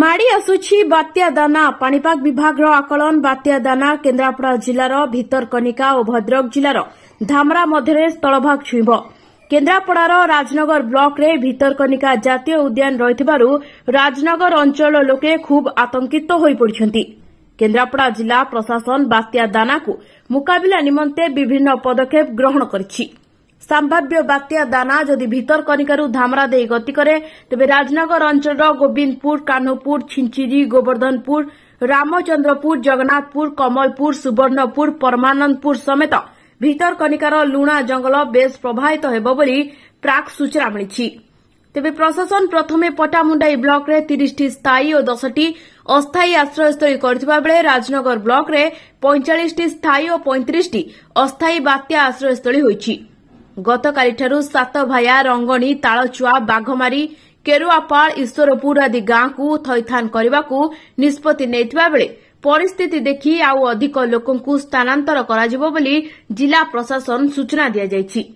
ମାଡ଼ି ଆସୁଛି ବାତ୍ୟା ଦାନା ପାଣିପାଗ ବିଭାଗର ଆକଳନ ବାତ୍ୟା ଦାନା କେନ୍ଦ୍ରାପଡ଼ା ଜିଲ୍ଲାର ଭିତରକନିକା ଓ ଭଦ୍ରକ ଜିଲ୍ଲାର ଧାମରା ମଧ୍ୟରେ ସ୍ଥଳଭାଗ ଛୁଇଁବ କେନ୍ଦ୍ରାପଡ଼ାର ରାଜନଗର ବ୍ଲକ୍ରେ ଭିତରକନିକା ଜାତୀୟ ଉଦ୍ୟାନ ରହିଥିବାରୁ ରାଜନଗର ଅଞ୍ଚଳର ଲୋକେ ଖୁବ୍ ଆତଙ୍କିତ ହୋଇପଡ଼ିଛନ୍ତି କେନ୍ଦ୍ରାପଡ଼ା ଜିଲ୍ଲା ପ୍ରଶାସନ ବାତ୍ୟା ଦାନାକୁ ମୁକାବିଲା ନିମନ୍ତେ ବିଭିନ୍ନ ପଦକ୍ଷେପ ଗ୍ରହଣ କରିଛି ସମ୍ଭାବ୍ୟ ବାତ୍ୟା ଦାନା ଯଦି ଭିତରକନିକାରୁ ଧାମରା ଦେଇ ଗତି କରେ ତେବେ ରାଜନଗର ଅଞ୍ଚଳର ଗୋବିନ୍ଦପୁର କାହ୍ନୁପୁର ଛିଞ୍ଚିରି ଗୋବର୍ଦ୍ଧନପୁର ରାମଚନ୍ଦ୍ରପୁର ଜଗନ୍ନାଥପୁର କମଲପୁର ସୁବର୍ଣ୍ଣପୁର ପରମାନନ୍ଦପୁର ସମେତ ଭିତରକନିକାର ଲୁଣା ଜଙ୍ଗଲ ବେଶ୍ ପ୍ରଭାବିତ ହେବ ବୋଲି ପ୍ରାକ୍ ସୂଚନା ମିଳିଛି ତେବେ ପ୍ରଶାସନ ପ୍ରଥମେ ପଟାମୁଣ୍ଡାଇ ବ୍ଲକରେ ତିରିଶଟି ସ୍ଥାୟୀ ଓ ଦଶଟି ଅସ୍ଥାୟୀ ଆଶ୍ରୟସ୍ଥଳୀ କରିଥିବା ବେଳେ ରାଜନଗର ବ୍ଲକରେ ପଇଁଚାଳିଶଟି ସ୍ଥାୟୀ ଓ ପଇଁତିରିଶଟି ଅସ୍ଥାୟୀ ବାତ୍ୟା ଆଶ୍ରୟସ୍ଥଳୀ ହୋଇଛି ଗତକାଲିଠାରୁ ସାତଭାୟା ରଙ୍ଗଣି ତାଳଚୁଆ ବାଘମାରୀ କେରୁଆପାଳ ଈଶ୍ୱରପୁର ଆଦି ଗାଁକୁ ଥଇଥାନ କରିବାକୁ ନିଷ୍ପଭି ନେଇଥିବା ବେଳେ ପରିସ୍ଥିତି ଦେଖି ଆଉ ଅଧିକ ଲୋକଙ୍କୁ ସ୍ଥାନାନ୍ତର କରାଯିବ ବୋଲି ଜିଲ୍ଲା ପ୍ରଶାସନ ସୂଚନା ଦିଆଯାଇଛି